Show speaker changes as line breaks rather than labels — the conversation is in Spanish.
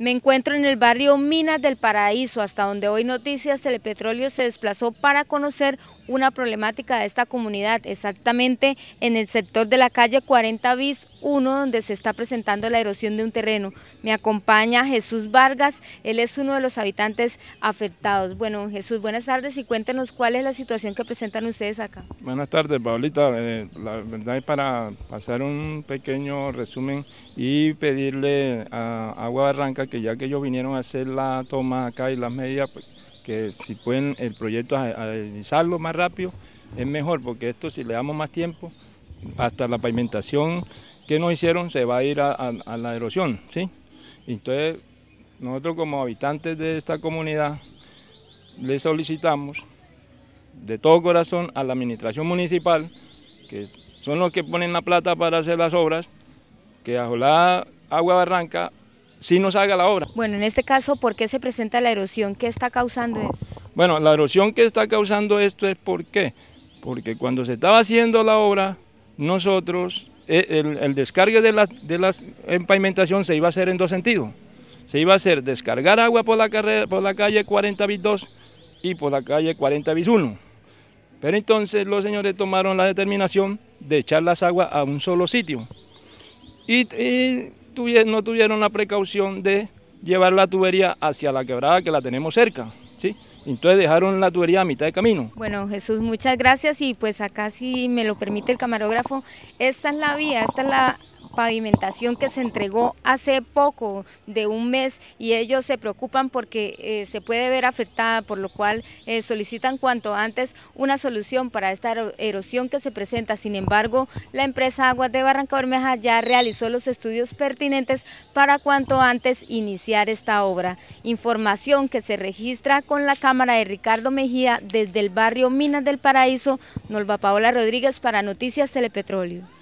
Me encuentro en el barrio Minas del Paraíso, hasta donde hoy Noticias Telepetróleo se desplazó para conocer una problemática de esta comunidad, exactamente en el sector de la calle 40 bis 1, donde se está presentando la erosión de un terreno. Me acompaña Jesús Vargas, él es uno de los habitantes afectados. Bueno, Jesús, buenas tardes y cuéntenos cuál es la situación que presentan ustedes acá.
Buenas tardes, Paulita. Eh, la verdad es para pasar un pequeño resumen y pedirle a Agua Barranca que ya que ellos vinieron a hacer la toma acá y las medidas, pues, que si pueden el proyecto analizarlo más rápido, es mejor, porque esto si le damos más tiempo, hasta la pavimentación que no hicieron se va a ir a, la erosión, ¿sí? Entonces, nosotros como habitantes de esta comunidad, le solicitamos de todo corazón a la administración municipal, que son los que ponen la plata para hacer las obras, que a la agua barranca si nos haga la obra.
Bueno, en este caso, ¿por qué se presenta la erosión? que está causando esto?
Bueno, la erosión que está causando esto es por qué. Porque cuando se estaba haciendo la obra, nosotros, eh, el, el descargue de la, de las pavimentación se iba a hacer en dos sentidos. Se iba a hacer descargar agua por la, carrera, por la calle 40 bis 2 y por la calle 40 bis 1. Pero entonces los señores tomaron la determinación de echar las aguas a un solo sitio. Y, y no tuvieron la precaución de llevar la tubería hacia la quebrada que la tenemos cerca, ¿sí? Entonces dejaron la tubería a mitad de camino.
Bueno, Jesús, muchas gracias y pues acá si me lo permite el camarógrafo, esta es la vía, esta es la pavimentación que se entregó hace poco de un mes y ellos se preocupan porque eh, se puede ver afectada, por lo cual eh, solicitan cuanto antes una solución para esta erosión que se presenta. Sin embargo, la empresa Aguas de Barranca Bermeja ya realizó los estudios pertinentes para cuanto antes iniciar esta obra. Información que se registra con la cámara de Ricardo Mejía desde el barrio Minas del Paraíso, Nolva Paola Rodríguez para Noticias Telepetróleo.